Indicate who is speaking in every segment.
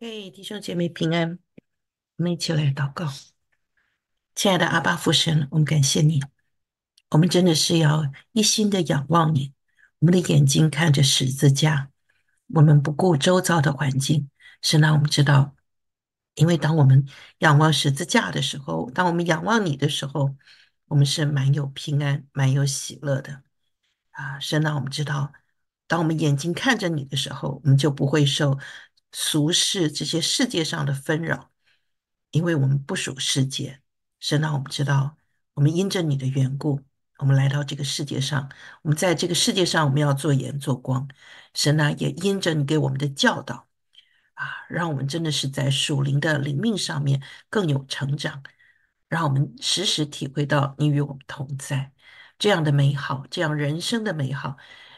Speaker 1: 嘿，弟兄姐妹平安！我们一起来祷告。亲爱的阿爸父神，我们感谢你。我们真的是要一心的仰望你。我们的眼睛看着十字架，我们不顾周遭的环境。神让我们知道，因为当我们仰望十字架的时候，当我们仰望你的时候，我们是蛮有平安、蛮有喜乐的。啊，神让我们知道，当我们眼睛看着你的时候，我们就不会受。俗世这些世界上的纷扰，因为我们不属世界，神啊，我们知道，我们因着你的缘故，我们来到这个世界上，我们在这个世界上，我们要做盐，做光。神啊，也因着你给我们的教导，啊，让我们真的是在属灵的灵命上面更有成长，让我们时时体会到你与我们同在这样的美好，这样人生的美好，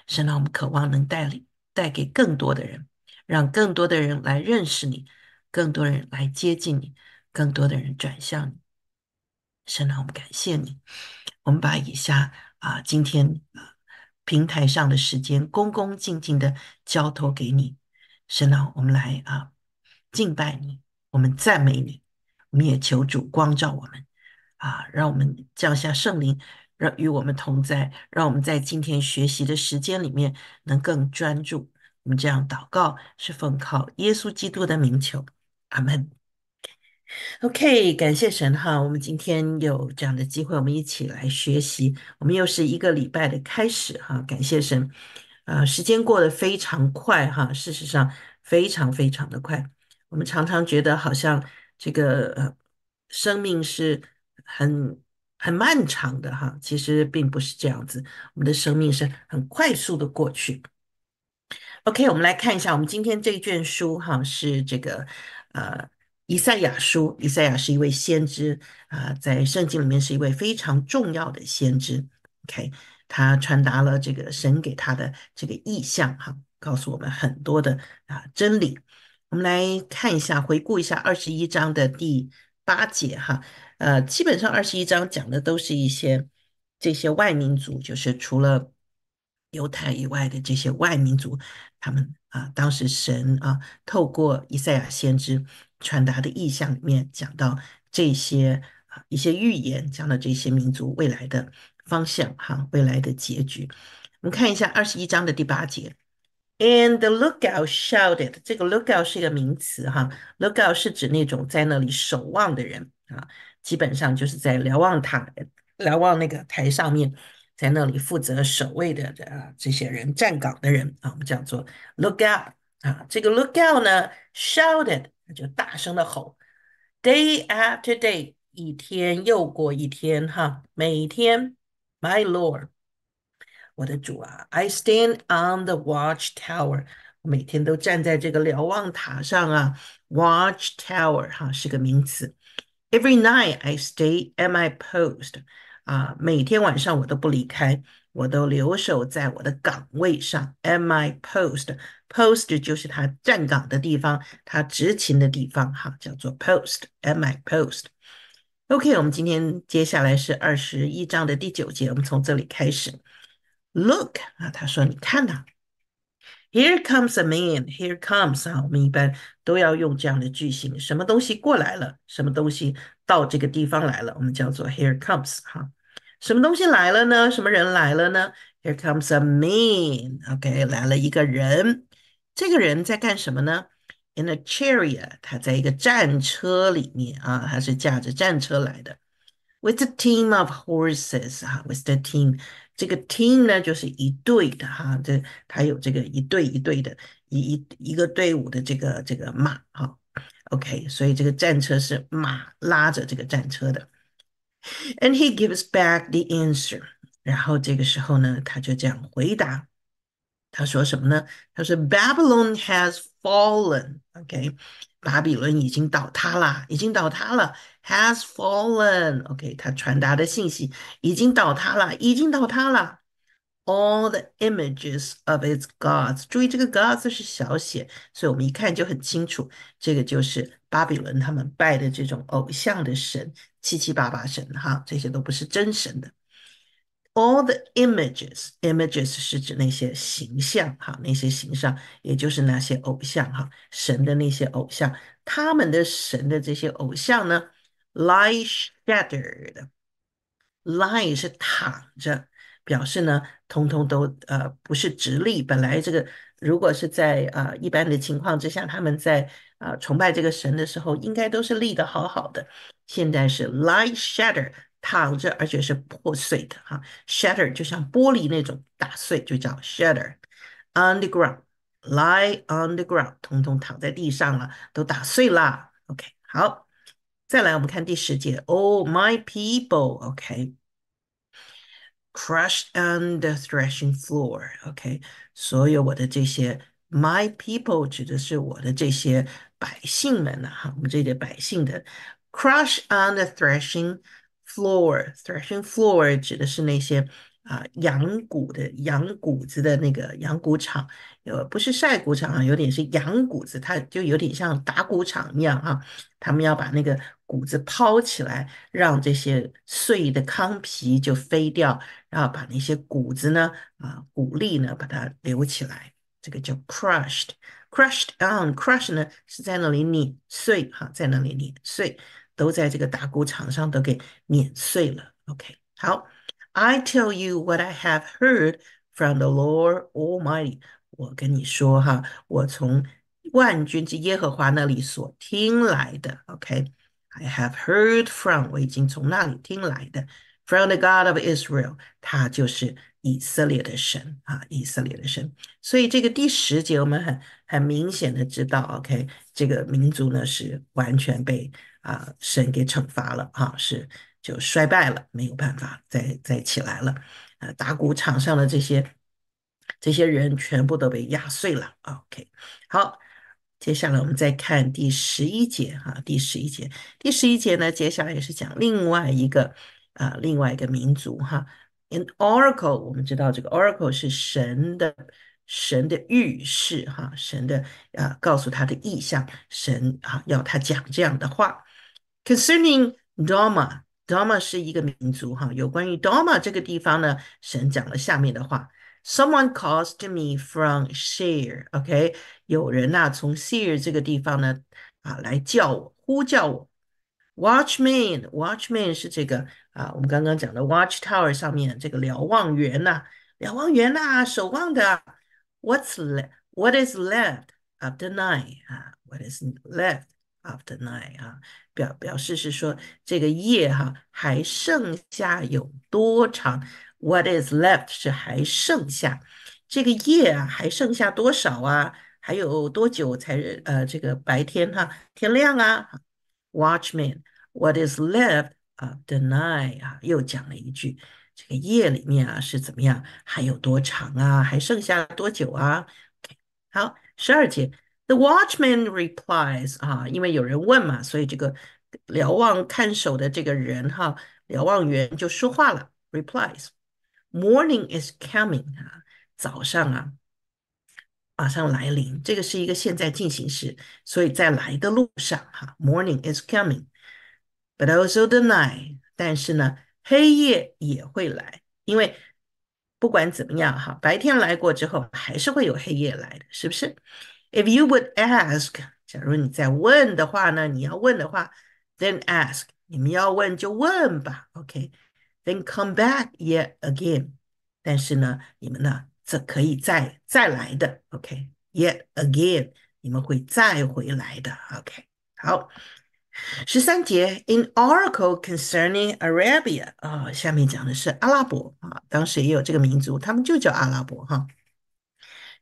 Speaker 1: 神啊，我们渴望能带领，带给更多的人。让更多的人来认识你，更多人来接近你，更多的人转向你。神老，我们感谢你。我们把以下啊，今天啊平台上的时间，恭恭敬敬的交托给你。神老，我们来啊敬拜你，我们赞美你，我们也求主光照我们啊，让我们降下圣灵，让与我们同在，让我们在今天学习的时间里面能更专注。我们这样祷告，是奉靠耶稣基督的名求，阿门。OK，感谢神哈，我们今天有这样的机会，我们一起来学习。我们又是一个礼拜的开始哈，感谢神。呃，时间过得非常快哈，事实上非常非常的快。我们常常觉得好像这个呃生命是很很漫长的哈，其实并不是这样子，我们的生命是很快速的过去。OK，我们来看一下，我们今天这一卷书哈是这个，呃，以赛亚书。以赛亚是一位先知啊，在圣经里面是一位非常重要的先知。OK，他传达了这个神给他的这个意象哈，告诉我们很多的啊真理。我们来看一下，回顾一下二十一章的第八节哈，呃，基本上二十一章讲的都是一些这些外民族，就是除了。犹太以外的这些外民族，他们啊，当时神啊，透过以赛亚先知传达的意象里面，讲到这些啊一些预言，讲到这些民族未来的方向哈，未来的结局。我们看一下二十一章的第八节，And the lookout shouted。这个 lookout 是一个名词哈，lookout 是指那种在那里守望的人啊，基本上就是在瞭望塔瞭望那个台上面。在那里负责守卫的呃这些人站岗的人啊，我们叫做 lookout 啊。这个 lookout 呢，shouted 就大声的吼，day after day 一天又过一天哈，每天 my lord 我的主啊，I stand on the watch tower。每天都站在这个瞭望塔上啊，watch tower 哈是个名词。Every night I stay at my post。啊，每天晚上我都不离开，我都留守在我的岗位上。a m I post，post 就是他站岗的地方，他执勤的地方，哈，叫做 post。a m I post。OK，我们今天接下来是二十一章的第九节，我们从这里开始。Look，啊，他说你看呐，Here comes a man。Here comes 啊，我们一般都要用这样的句型，什么东西过来了，什么东西到这个地方来了，我们叫做 Here comes，哈。什么东西来了呢？什么人来了呢？Here comes a man. OK，来了一个人。这个人在干什么呢？In a chariot，他在一个战车里面啊，他是驾着战车来的。With a team of horses，哈，With the team，这个 team 呢就是一队的哈，这他有这个一队一队的，一一一个队伍的这个这个马哈。OK，所以这个战车是马拉着这个战车的。And he gives back the answer. 然后这个时候呢，他就这样回答。他说什么呢？他说 Babylon has fallen. OK，巴比伦已经倒塌啦，已经倒塌了。Has fallen. OK，他传达的信息已经倒塌了，已经倒塌了。All the images of its gods，注意这个 gods 是小写，所以我们一看就很清楚，这个就是巴比伦他们拜的这种偶像的神，七七八八神哈，这些都不是真神的。All the images，images 是指那些形象哈，那些形象，也就是那些偶像哈，神的那些偶像，他们的神的这些偶像呢，lie shattered。lie 是躺着，表示呢，通通都呃不是直立。本来这个如果是在啊一般的情况之下，他们在啊崇拜这个神的时候，应该都是立的好好的。现在是 lie shatter 躺着，而且是破碎的哈，shatter 就像玻璃那种打碎就叫 shatter，underground lie underground，通通躺在地上了，都打碎啦。OK，好，再来我们看第十节，Oh my people，OK，crushed under threshing floor，OK，所有我的这些 my people 指的是我的这些百姓们呢哈，我们这些百姓的。Crush on the threshing floor. Threshing floor 指的是那些啊羊谷的羊谷子的那个羊谷场，呃不是晒谷场啊，有点是羊谷子，它就有点像打谷场一样啊。他们要把那个谷子抛起来，让这些碎的糠皮就飞掉，然后把那些谷子呢啊谷粒呢把它留起来，这个叫 crushed。Crushed on crush 呢，是在那里碾碎哈，在那里碾碎，都在这个打谷场上都给碾碎了。OK，好，I tell you what I have heard from the Lord Almighty。我跟你说哈，我从万军之耶和华那里所听来的。OK，I have heard from，我已经从那里听来的。From the God of Israel，他就是以色列的神啊，以色列的神。所以这个第十节我们很很明显的知道，OK，这个民族呢是完全被啊神给惩罚了啊，是就衰败了，没有办法再再起来了。呃，打鼓场上的这些这些人全部都被压碎了。OK，好，接下来我们再看第十一节哈，第十一节，第十一节呢，接下来也是讲另外一个。啊，另外一个民族哈，In Oracle，我们知道这个 Oracle 是神的神的预示哈，神的啊，告诉他的意向，神啊要他讲这样的话。Concerning Dharma，Dharma 是一个民族哈，有关于 Dharma 这个地方呢，神讲了下面的话：Someone calls to me from Sheer，OK，有人呐从 Sheer 这个地方呢啊来叫我，呼叫我。Watchman，Watchman 是这个啊，我们刚刚讲的 Watchtower 上面这个瞭望员呐，瞭望员呐，守望的。What's left？What is left after nine？啊，What is left after nine？啊，表表示是说这个夜哈还剩下有多长？What is left 是还剩下这个夜啊还剩下多少啊？还有多久才呃这个白天哈天亮啊？watchman what is left of the night 啊，又讲了一句这个夜里面啊是怎么样，还有多长啊，还剩下多久啊？Okay, 好，十二节，the watchman replies 啊，因为有人问嘛，所以这个瞭望看守的这个人哈，瞭望员就说话了，replies，morning is coming 啊，早上啊。马上来临，这个是一个现在进行时，所以在来的路上哈，morning is coming，but also the night，但是呢，黑夜也会来，因为不管怎么样哈，白天来过之后，还是会有黑夜来的，是不是？If you would ask，假如你在问的话呢，你要问的话，then ask，你们要问就问吧，OK，then、okay? come back yet again，但是呢，你们呢？这可以再再来，的 OK，yet again，你们会再回来的，OK。好，十三节 i n oracle concerning Arabia 啊，下面讲的是阿拉伯啊，当时也有这个民族，他们就叫阿拉伯哈，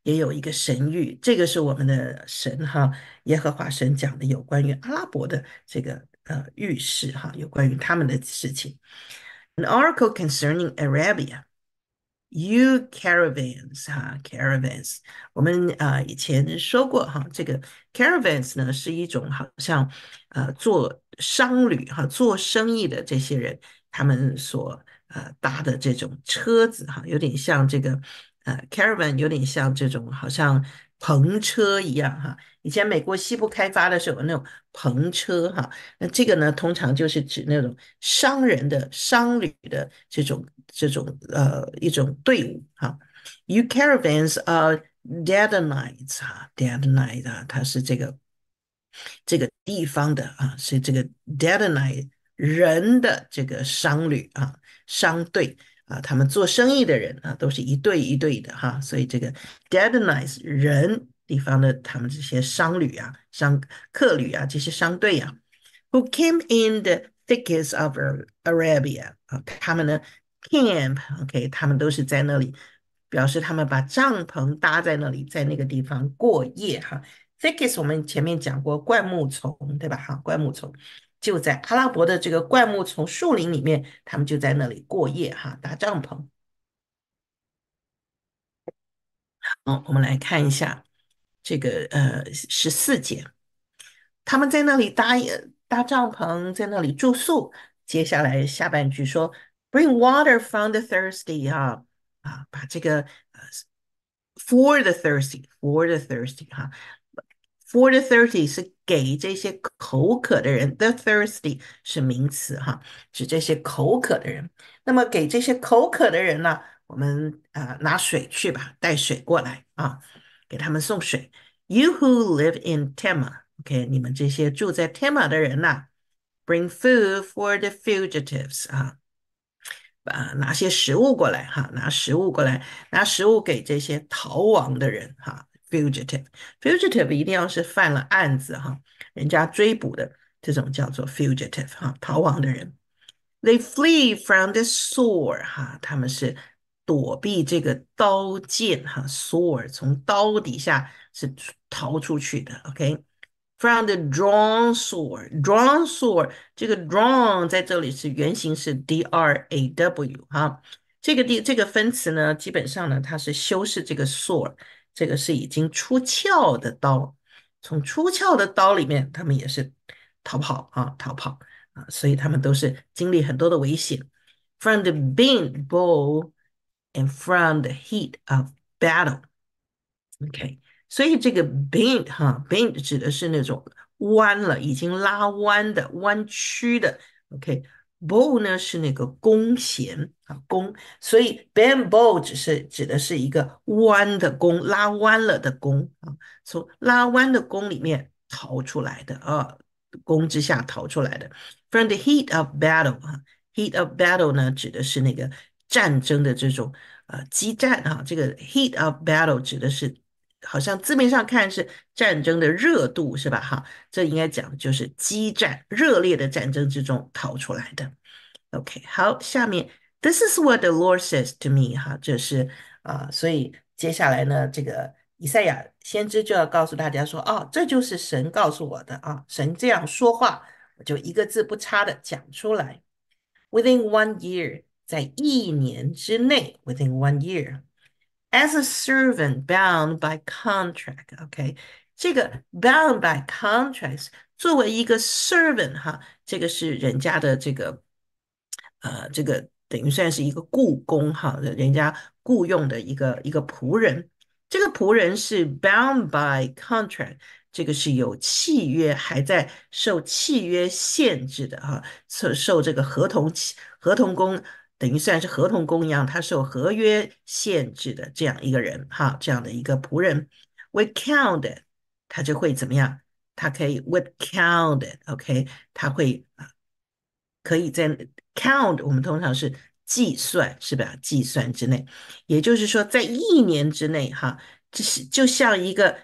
Speaker 1: 也有一个神谕，这个是我们的神哈，耶和华神讲的有关于阿拉伯的这个呃预示哈，有关于他们的事情，an oracle concerning Arabia。U caravans 哈，caravans 我们啊以前说过哈，这个 caravans 呢是一种好像呃做商旅哈做生意的这些人，他们所呃搭的这种车子哈，有点像这个呃 caravan，有点像这种好像。篷车一样哈，以前美国西部开发的时候那种篷车哈，那这个呢通常就是指那种商人的商旅的这种这种呃一种队伍哈。You caravans are dead nights 哈 d e a d night 啊，它是这个这个地方的啊，是这个 dead night 人的这个商旅啊，商队。啊，他们做生意的人啊，都是一对一对的哈，所以这个 dead n i g e s 人地方的他们这些商旅啊、商客旅啊、这些商队啊，who came in the thickets of Arabia 啊，他们的 camp，OK，他们都是在那里，表示他们把帐篷搭在那里，在那个地方过夜哈。thickets 我们前面讲过灌木丛，对吧？哈，灌木丛。就在阿拉伯的这个灌木丛、树林里面，他们就在那里过夜，哈，搭帐篷。好，我们来看一下这个呃十四节，他们在那里搭搭帐篷，在那里住宿。接下来下半句说，Bring water from the thirsty，哈啊，把这个呃 for the thirsty，for the thirsty，哈。For the t h i r t y 是给这些口渴的人，the thirsty 是名词哈，指这些口渴的人。那么给这些口渴的人呢？我们啊拿水去吧，带水过来啊，给他们送水。You who live in Tema，OK，你们这些住在 t e m a 的人呐 b r i n g food for the fugitives 啊，啊拿些食物过来哈，拿食物过来，拿食物给这些逃亡的人哈。Fugitive, fugitive 一定要是犯了案子哈，人家追捕的这种叫做 fugitive 哈，逃亡的人。They flee from the sword 哈，他们是躲避这个刀剑哈，sword 从刀底下是逃出去的。OK, from the drawn sword, drawn sword 这个 draw n 在这里是原型是 d r a w 哈，这个 d 这个分词呢，基本上呢它是修饰这个 sword。这个是已经出鞘的刀，从出鞘的刀里面，他们也是逃跑啊，逃跑啊，所以他们都是经历很多的危险，from the bent bow and from the heat of battle。OK，所以这个 bent 哈 bent 指的是那种弯了，已经拉弯的，弯曲的。OK。Bow 呢是那个弓弦啊，弓，所以 bamboo 只是指的是一个弯的弓，拉弯了的弓啊，从拉弯的弓里面逃出来的啊，弓之下逃出来的，from the heat of battle 啊，heat of battle 呢指的是那个战争的这种呃激战啊，这个 heat of battle 指的是。好像字面上看是战争的热度是吧？哈，这应该讲就是激战、热烈的战争之中逃出来的。OK，好，下面 This is what the Lord says to me，哈，这是啊，所以接下来呢，这个以赛亚先知就要告诉大家说，哦，这就是神告诉我的啊，神这样说话，我就一个字不差的讲出来。Within one year，在一年之内，within one year。As a servant bound by contract, OK，这个 bound by contract 作为一个 servant 哈，这个是人家的这个呃，这个等于算是一个雇工哈，人家雇佣的一个一个仆人。这个仆人是 bound by contract，这个是有契约，还在受契约限制的哈，受受这个合同合同工。等于虽然是合同工一样，他受合约限制的这样一个人，哈，这样的一个仆人，we count，他就会怎么样？他可以，we count，OK，他会啊，可以在 count，我们通常是计算，是吧？计算之内，也就是说，在一年之内，哈，这是就像一个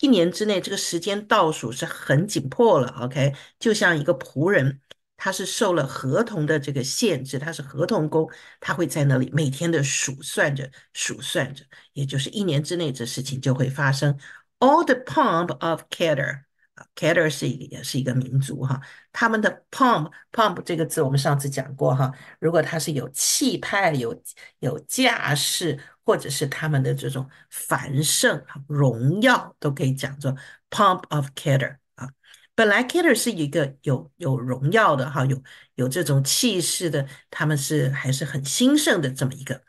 Speaker 1: 一年之内，这个时间倒数是很紧迫了，OK，就像一个仆人。他是受了合同的这个限制，他是合同工，他会在那里每天的数算着数算着，也就是一年之内这事情就会发生。All the pomp of Cader 啊，Cader 是一也是一个民族哈，他们的 pomp pomp 这个字我们上次讲过哈，如果他是有气派、有有架势，或者是他们的这种繁盛荣耀，都可以讲作 pomp of Cader。本来 Kater 是一个有有荣耀的哈，有有这种气势的，他们是还是很兴盛的这么一个。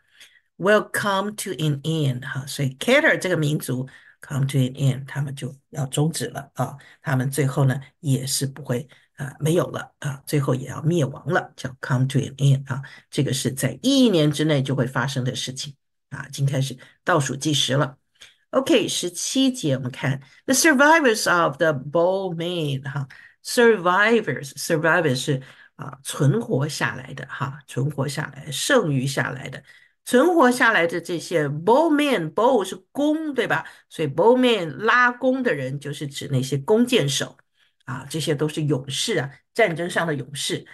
Speaker 1: w e l l come to an end 哈，所以 Kater 这个民族 come to an end，他们就要终止了啊，他们最后呢也是不会啊没有了啊，最后也要灭亡了，叫 come to an end 啊，这个是在一年之内就会发生的事情啊，已经开始倒数计时了。OK，十七节我们看 The survivors of the bowmen，哈，survivors，survivors 是啊，存活下来的哈，存活下来，剩余下来的，存活下来的这些 b o w m a n b o w 是弓对吧？所以 b o w m a n 拉弓的人就是指那些弓箭手啊，这些都是勇士啊，战争上的勇士。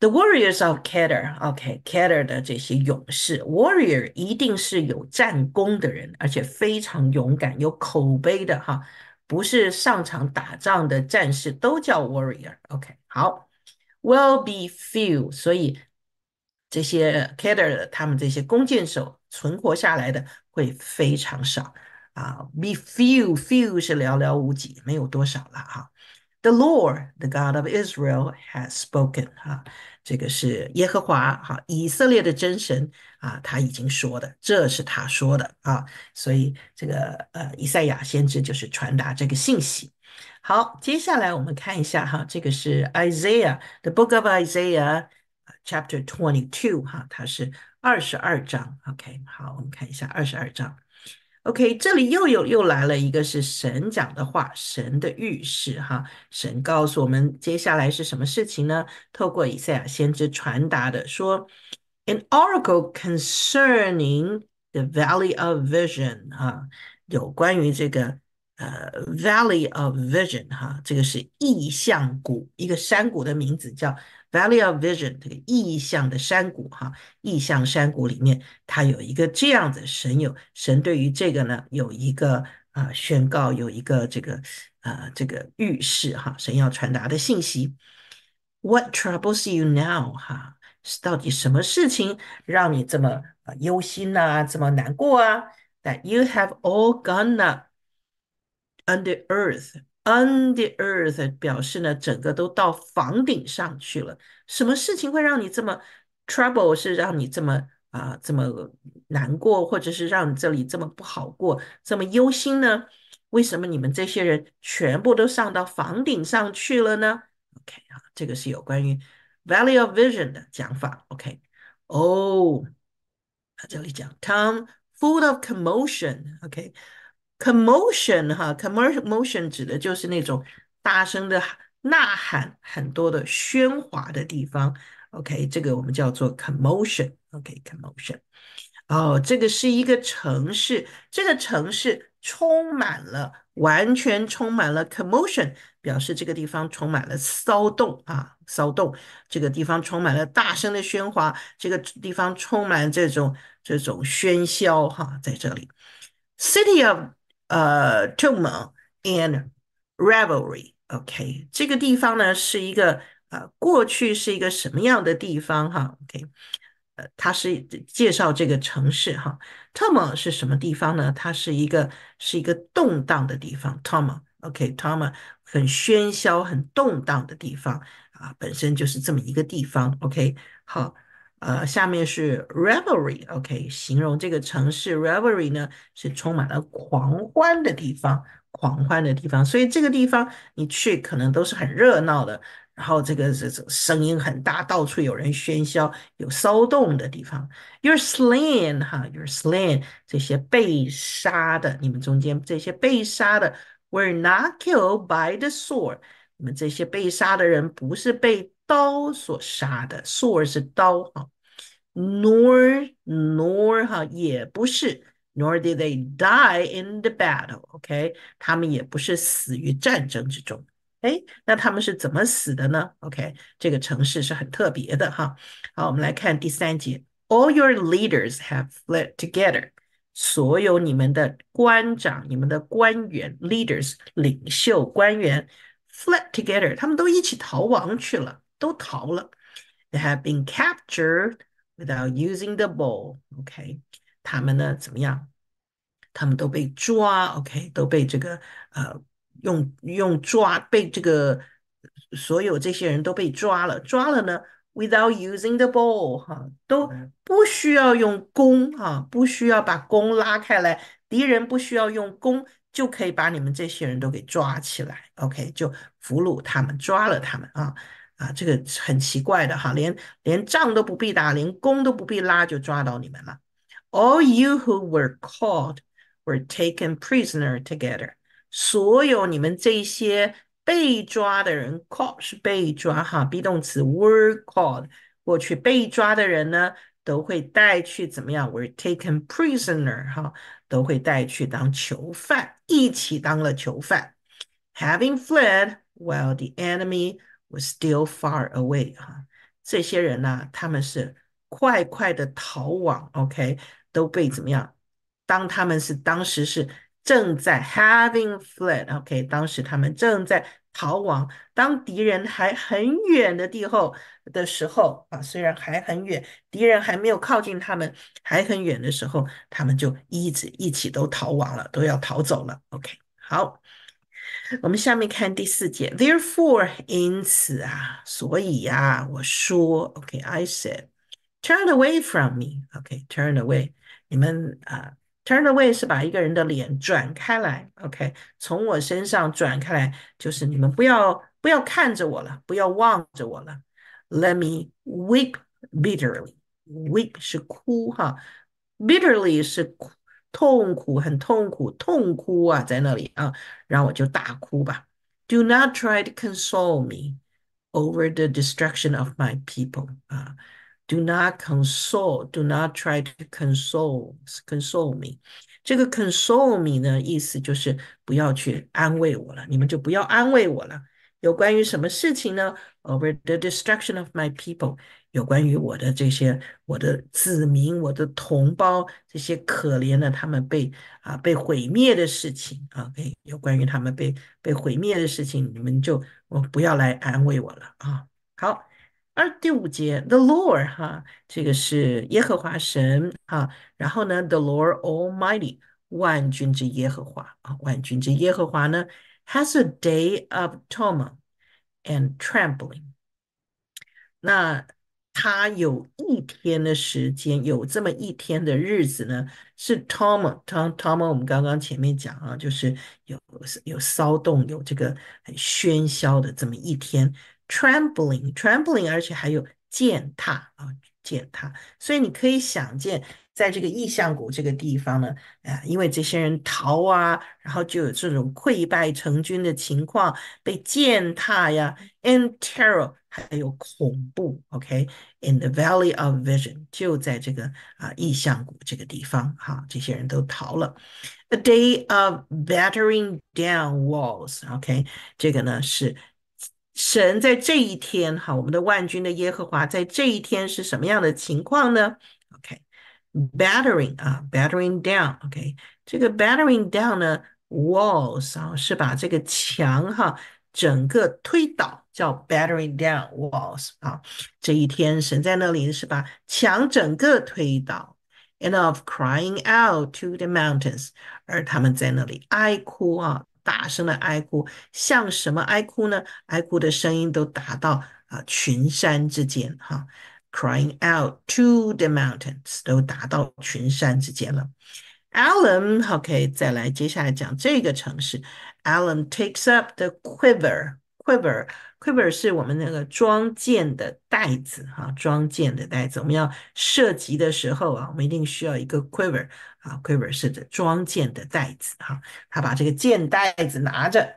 Speaker 1: The warriors of c a d d r OK, c a d d r 的这些勇士，warrior 一定是有战功的人，而且非常勇敢、有口碑的哈。不是上场打仗的战士都叫 warrior, OK。好，will be few，所以这些 c a d d r 的他们这些弓箭手存活下来的会非常少啊。Be few, few 是寥寥无几，没有多少了哈。The Lord, the God of Israel, has spoken。哈，这个是耶和华，哈，以色列的真神啊，他已经说的，这是他说的啊。所以这个呃，以赛亚先知就是传达这个信息。好，接下来我们看一下哈，这个是 Isaiah，The Book of Isaiah。Chapter Twenty Two，哈，它是二十二章。OK，好，我们看一下二十二章。OK，这里又有又来了一个是神讲的话，神的预示哈。神告诉我们接下来是什么事情呢？透过以赛亚先知传达的说，an oracle concerning the valley of vision 啊，有关于这个呃 valley of vision 哈，这个是意象谷，一个山谷的名字叫。Valley of Vision 这个意象的山谷哈、啊，意象山谷里面，它有一个这样子神有神对于这个呢有一个啊、呃、宣告，有一个这个呃这个预示哈、啊，神要传达的信息。What troubles you now？哈，到底什么事情让你这么呃忧心呐、啊，这么难过啊？That you have all gone up under earth。On the earth 表示呢，整个都到房顶上去了。什么事情会让你这么 trouble 是让你这么啊这么难过，或者是让你这里这么不好过，这么忧心呢？为什么你们这些人全部都上到房顶上去了呢？OK 啊，这个是有关于 Valley of Vision 的讲法。OK，哦，啊这里讲，come full of commotion。OK。commotion 哈，commotion 指的就是那种大声的呐喊，很多的喧哗的地方。OK，这个我们叫做 commotion。OK，commotion。哦，这个是一个城市，这个城市充满了，完全充满了 commotion，表示这个地方充满了骚动啊，骚动。这个地方充满了大声的喧哗，这个地方充满这种这种喧嚣。哈，在这里，city of 呃 t o m r and rivalry，OK，这个地方呢是一个呃过去是一个什么样的地方哈？OK，呃，它是介绍这个城市哈。Toma 是什么地方呢？它是一个是一个动荡的地方，Toma，OK，Toma 很喧嚣、很动荡的地方啊，本身就是这么一个地方，OK，好。呃，下面是 revelry，OK，形容这个城市 revelry 呢是充满了狂欢的地方，狂欢的地方，所以这个地方你去可能都是很热闹的，然后这个这这声音很大，到处有人喧嚣，有骚动的地方。You're slain，哈，you're slain，这些被杀的，你们中间这些被杀的 were not killed by the sword，你们这些被杀的人不是被。刀所杀的，sword 是刀哈，nor nor 哈也不是，nor did they die in the battle。OK，他们也不是死于战争之中。哎，那他们是怎么死的呢？OK，这个城市是很特别的哈。好，我们来看第三节，all your leaders have fled together。所有你们的官长、你们的官员、leaders、领袖、官员，fled together，他们都一起逃亡去了。都逃了，They have been captured without using the ball. OK，他们呢怎么样？他们都被抓，OK，都被这个呃用用抓被这个所有这些人都被抓了。抓了呢，without using the ball，哈，都不需要用弓哈，不需要把弓拉开来，敌人不需要用弓就可以把你们这些人都给抓起来。OK，就俘虏他们，抓了他们啊。啊，这个很奇怪的哈，连连仗都不必打，连弓都不必拉，就抓到你们了。All you who were called were taken prisoner together。所有你们这些被抓的人，caught 是被抓哈，be 动词 were called 过去被抓的人呢，都会带去怎么样？were taken prisoner 哈，都会带去当囚犯，一起当了囚犯。Having fled while the enemy w a Still s far away，哈，这些人呢，他们是快快的逃亡，OK，都被怎么样？当他们是当时是正在 having fled，OK，当时他们正在逃亡。当敌人还很远的地后的时候，啊，虽然还很远，敌人还没有靠近，他们还很远的时候，他们就一直一起都逃亡了，都要逃走了，OK，好。我们下面看第四节，Therefore，因此啊，所以呀、啊，我说，OK，I、okay, said，turn away from me，OK，turn、okay, away，你们啊、uh,，turn away 是把一个人的脸转开来，OK，从我身上转开来，就是你们不要不要看着我了，不要望着我了，Let me weep bitterly，weep 是哭哈，bitterly 是哭。痛苦，很痛苦，痛哭啊，在那里啊，然后我就大哭吧。Do not try to console me over the destruction of my people 啊。Do not console, do not try to console, console me。这个 console me 呢，意思就是不要去安慰我了，你们就不要安慰我了。有关于什么事情呢？Over the destruction of my people，有关于我的这些，我的子民，我的同胞，这些可怜的，他们被啊被毁灭的事情啊，有关于他们被被毁灭的事情，你们就我不要来安慰我了啊。好，而第五节，The Lord 哈，这个是耶和华神啊。然后呢，The Lord Almighty 万军之耶和华啊，万军之耶和华呢，has a day of toma and trampling。那他有一天的时间，有这么一天的日子呢，是 t o m t o m t o m 我们刚刚前面讲啊，就是有有骚动，有这个很喧嚣的这么一天 t r e m b l i n g t r e m b l i n g 而且还有践踏啊，践踏，所以你可以想见。在这个异象谷这个地方呢，啊，因为这些人逃啊，然后就有这种溃败成军的情况，被践踏呀，and terror 还有恐怖，OK，in the valley of vision 就在这个啊异象谷这个地方，哈，这些人都逃了。A day of battering down walls，OK，这个呢是神在这一天，哈，我们的万军的耶和华在这一天是什么样的情况呢？Battering 啊，battering down，OK，这个 battering down 呢，walls 啊是把这个墙哈整个推倒，叫 battering down walls 啊。这一天，神在那里是把墙整个推倒。Enough crying out to the mountains，而他们在那里哀哭啊，大声的哀哭，像什么哀哭呢？哀哭的声音都达到啊群山之间哈。crying out to the mountains, mountains，都达到群山之间了。Alum OK，再来，接下来讲这个城市。Alum takes up the quiver, quiver quiver 是我们那个装箭的袋子哈、啊，装箭的袋子。我们要射击的时候啊，我们一定需要一个 quiver 啊，quiver 是指装箭的袋子哈、啊。他把这个箭袋子拿着，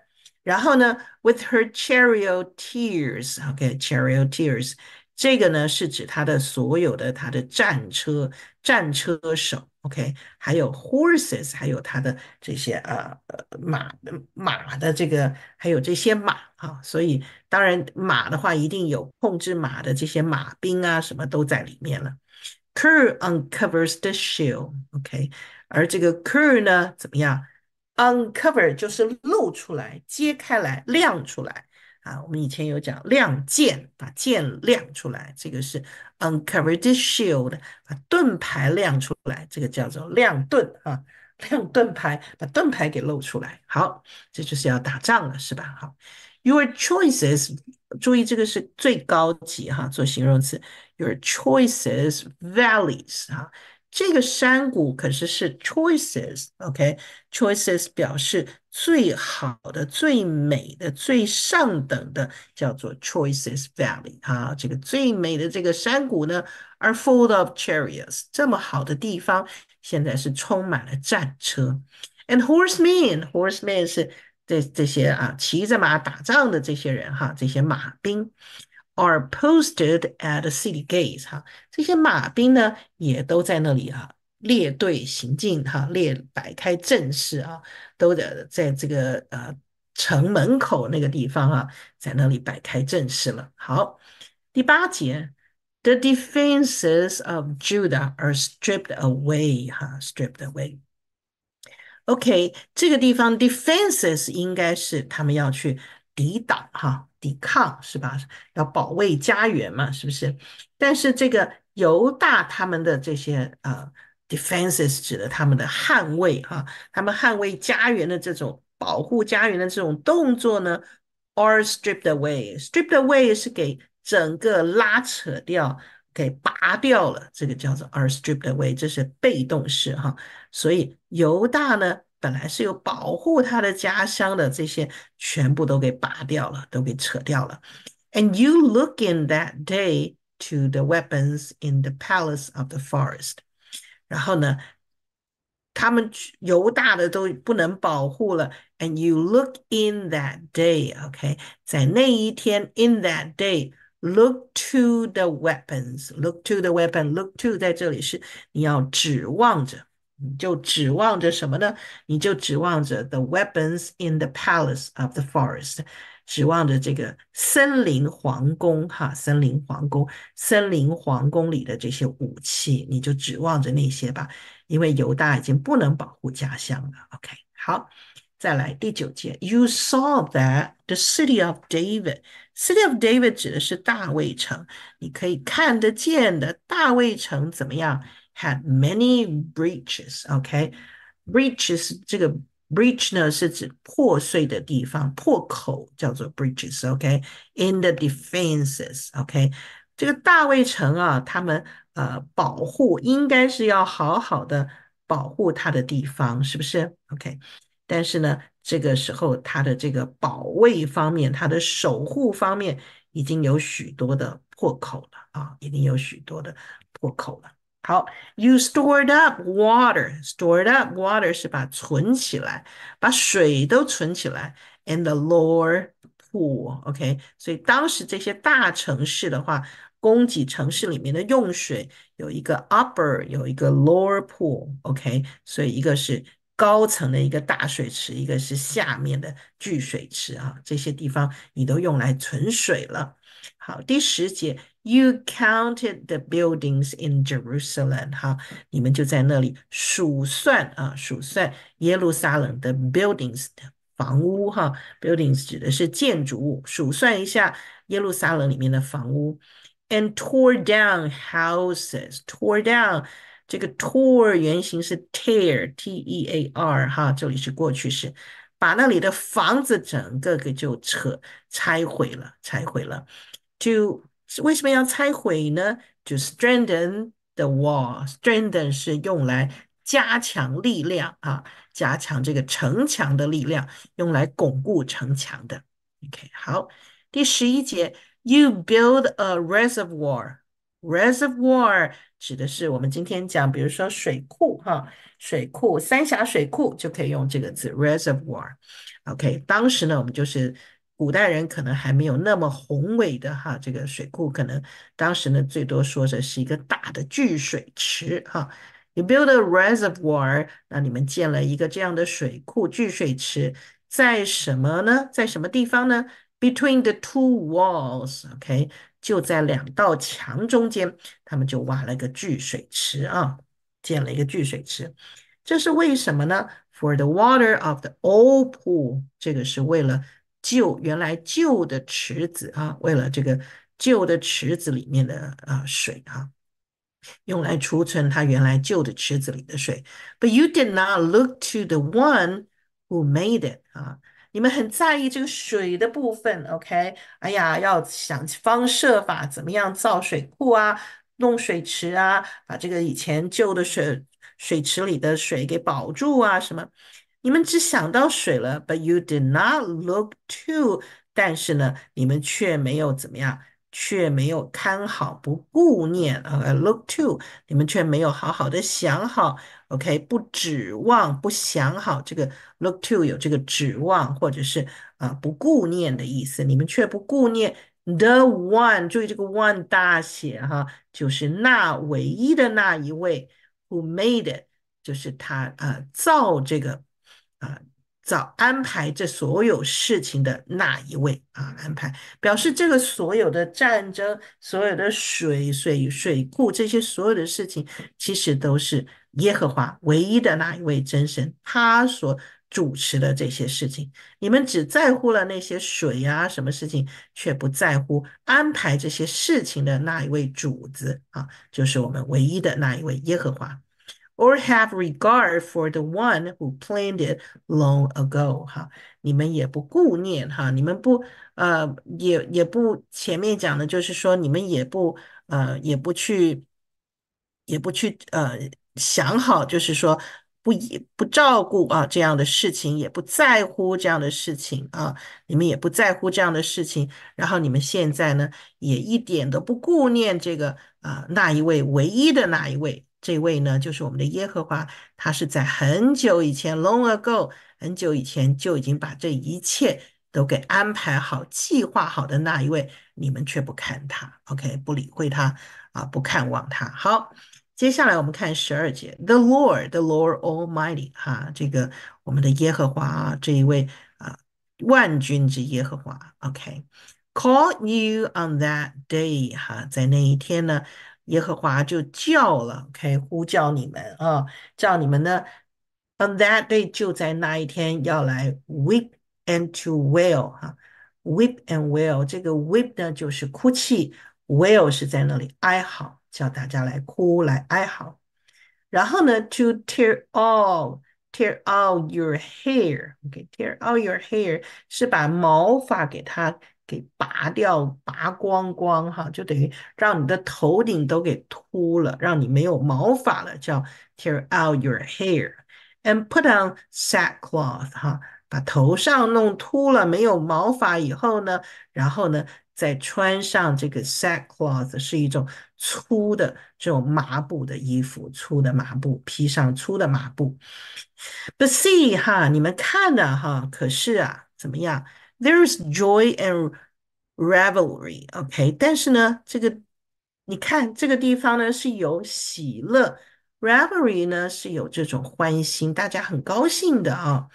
Speaker 1: 然后呢，with her chariot tears，OK，chariot tears。这个呢，是指他的所有的他的战车、战车手，OK，还有 horses，还有他的这些呃马马的这个，还有这些马啊。所以当然马的话，一定有控制马的这些马兵啊，什么都在里面了。Cur uncovers the shield，OK，而这个 cur 呢，怎么样？Uncover 就是露出来、揭开来、亮出来。啊，我们以前有讲亮剑，把剑亮出来，这个是 uncover the shield，把盾牌亮出来，这个叫做亮盾啊，亮盾牌，把盾牌给露出来。好，这就是要打仗了，是吧？好，your choices，注意这个是最高级哈，做形容词，your choices valleys，哈，这个山谷可是是 choices，OK，choices 表示。最好的、最美的、最上等的，叫做 Choices Valley 啊。这个最美的这个山谷呢，are full of chariots。这么好的地方，现在是充满了战车。And horsemen，horsemen 是这这些啊，骑着马打仗的这些人哈，这些马兵 are posted at the city gates。哈，这些马兵呢，也都在那里啊。列队行进，哈，列摆开阵势啊，都得在这个呃城门口那个地方啊，在那里摆开阵势了。好，第八节，The defenses of Judah are stripped away，哈，stripped away。OK，这个地方 defenses 应该是他们要去抵挡哈，抵抗是吧？要保卫家园嘛，是不是？但是这个犹大他们的这些呃。Defenses 指的他们的捍卫哈，他们捍卫家园的这种保护家园的这种动作呢，are stripped away. Stripped away 是给整个拉扯掉，给拔掉了，这个叫做 are stripped away，这是被动式哈。所以犹大呢，本来是有保护他的家乡的，这些全部都给拔掉了，都给扯掉了。And you look in that day to the weapons in the palace of the forest. 然后呢，他们犹大的都不能保护了。And you look in that day，OK，、okay? In that day。Look to the weapons, look to the weapon, look to 在这里是你要指望着，你就指望着什么呢？你就指望着 the weapons in the palace of the forest。指望着这个森林皇宫，哈，森林皇宫，森林皇宫里的这些武器，你就指望着那些吧，因为犹大已经不能保护家乡了。OK，好，再来第九节。You saw that the city of David，city of David 指的是大卫城，你可以看得见的。大卫城怎么样？Had many breaches，OK，breaches 这个。Breach 呢是指破碎的地方、破口，叫做 breaches。OK，in the d e f e n s e s OK，这个大卫城啊，他们呃保护，应该是要好好的保护它的地方，是不是？OK，但是呢，这个时候它的这个保卫方面、它的守护方面，已经有许多的破口了啊，已经有许多的破口了。好，you stored up water. Stored up water 是把存起来，把水都存起来。And the lower pool, OK？所以当时这些大城市的话，供给城市里面的用水有一个 upper，有一个 lower pool, OK？所以一个是高层的一个大水池，一个是下面的聚水池啊。这些地方你都用来存水了。好，第十节，You counted the buildings in Jerusalem，哈，你们就在那里数算啊，数算耶路撒冷的 buildings 的房屋，哈，buildings 指的是建筑物，数算一下耶路撒冷里面的房屋，and tore down houses，tore down，这个 tore 原型是 tear，t e a r，哈，这里是过去式，把那里的房子整个给就扯拆毁了，拆毁了。to 为什么要拆毁呢？to strengthen the wall，strengthen 是用来加强力量啊，加强这个城墙的力量，用来巩固城墙的。OK，好，第十一节，you build a reservoir，reservoir 指的是我们今天讲，比如说水库哈，水库三峡水库就可以用这个字 reservoir。OK，当时呢，我们就是。古代人可能还没有那么宏伟的哈，这个水库可能当时呢最多说着是一个大的聚水池哈。You build a reservoir，那你们建了一个这样的水库聚水池，在什么呢？在什么地方呢？Between the two walls，OK，就在两道墙中间，他们就挖了个聚水池啊，建了一个聚水池。这是为什么呢？For the water of the old pool，这个是为了。旧原来旧的池子啊，为了这个旧的池子里面的啊水啊，用来储存它原来旧的池子里的水。But you did not look to the one who made it 啊，你们很在意这个水的部分。OK，哎呀，要想方设法怎么样造水库啊，弄水池啊，把这个以前旧的水水池里的水给保住啊，什么？你们只想到水了，but you did not look to。但是呢，你们却没有怎么样，却没有看好，不顾念啊，look to。你们却没有好好的想好，OK，不指望，不想好。这个 look to 有这个指望或者是啊不顾念的意思。你们却不顾念 the one，注意这个 one 大写哈，就是那唯一的那一位，who made it，就是他啊造这个。啊，早安排这所有事情的那一位啊，安排表示这个所有的战争、所有的水水水库这些所有的事情，其实都是耶和华唯一的那一位真神，他所主持的这些事情。你们只在乎了那些水呀，什么事情，却不在乎安排这些事情的那一位主子啊，就是我们唯一的那一位耶和华。or have regard for the one who planned it long ago，哈，你们也不顾念，哈，你们不，呃，也也不前面讲的，就是说，你们也不，呃，也不去，也不去，呃，想好，就是说，不不照顾啊这样的事情，也不在乎这样的事情啊，你们也不在乎这样的事情，然后你们现在呢，也一点都不顾念这个啊，那一位唯一的那一位。这位呢，就是我们的耶和华，他是在很久以前 （long ago），很久以前就已经把这一切都给安排好、计划好的那一位，你们却不看他，OK，不理会他啊，不看望他。好，接下来我们看十二节，The Lord，The Lord Almighty，哈，这个我们的耶和华这一位啊，万军之耶和华 o k c a l l you on that day，哈，在那一天呢？耶和华就叫了，OK，呼叫你们啊，叫你们呢。On that day，就在那一天，要来 weep and to wail，哈，weep and wail。这个 weep 呢，就是哭泣；wail 是在那里哀嚎，叫大家来哭来哀嚎。然后呢，to tear all，tear all your hair，OK，tear o all your hair 是把毛发给它。给拔掉、拔光光，哈，就等于让你的头顶都给秃了，让你没有毛发了，叫 tear out your hair and put on sackcloth，哈，把头上弄秃了，没有毛发以后呢，然后呢，再穿上这个 sackcloth，是一种粗的这种麻布的衣服，粗的麻布，披上粗的麻布。But see，哈，你们看呢哈，可是啊，怎么样？There's joy and revelry. OK，但是呢，这个你看这个地方呢是有喜乐，revelry 呢是有这种欢欣，大家很高兴的啊。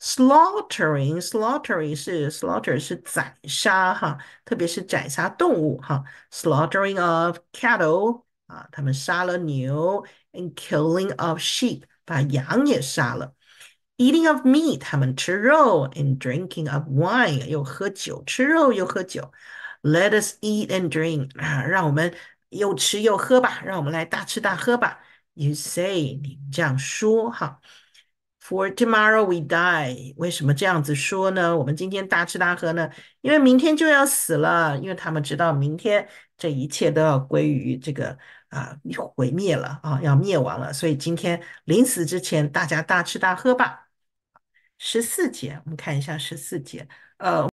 Speaker 1: Slaughtering, slaughtering 是 slaughter 是宰杀哈，特别是宰杀动物哈。Slaughtering of cattle 啊，他们杀了牛，and killing of sheep，把羊也杀了。Eating of meat，他们吃肉；and drinking of wine，又喝酒，吃肉又喝酒。Let us eat and drink，啊，让我们又吃又喝吧，让我们来大吃大喝吧。You say，你这样说哈？For tomorrow we die，为什么这样子说呢？我们今天大吃大喝呢？因为明天就要死了，因为他们知道明天这一切都要归于这个啊毁灭了啊，要灭亡了，所以今天临死之前，大家大吃大喝吧。十四节，我们看一下十四节，呃。